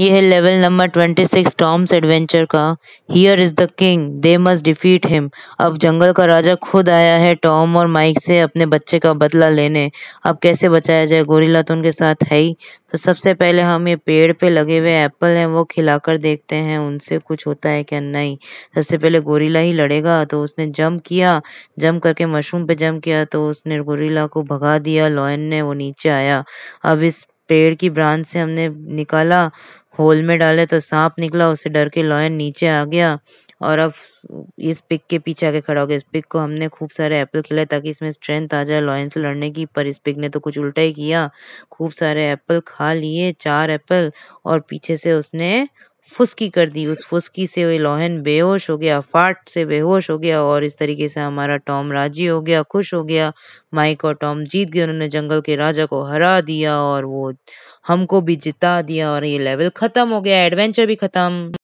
ये है level number twenty six Tom's adventure का here is the king they must defeat him अब जंगल का राजा खुद आया है टॉम और माइक से अपने बच्चे का बदला लेने अब कैसे बचाया जाए गोरिल्ला तो उनके साथ है ही तो सबसे पहले हम ये पेड़ पे लगे हुए एप्पल हैं वो खिलाकर देखते हैं उनसे कुछ होता है क्या नहीं सबसे पहले गोरिल्ला ही लड़ेगा तो उसने जम्प किया जम करके मशरूम पे जम्प किया तो उसने गोरिल्ला को भगा दिया लॉयन ने वो नीचे आया अब इस पेड़ की ब्रांच से हमने निकाला होल में डाले तो सांप निकला उससे डर के लॉयन नीचे आ गया और अब इस पिक के पीछे आके खड़ा हो गया इस पिक को हमने खूब सारे एप्पल खिलाए ताकि इसमें स्ट्रेंथ आ जाए लॉयन से लड़ने की पर इस पिक ने तो कुछ उल्टा ही किया खूब सारे एप्पल खा लिए चार एप्पल और पीछे से उसने फुसकी कर दी उस फुसकी से वे लोहन बेहोश हो गया फाट से बेहोश हो गया और इस तरीके से हमारा टॉम राजी हो गया खुश हो गया माइक और टॉम जीत गए उन्होंने जंगल के राजा को हरा दिया और वो हमको भी जिता दिया और ये लेवल खत्म हो गया एडवेंचर भी खत्म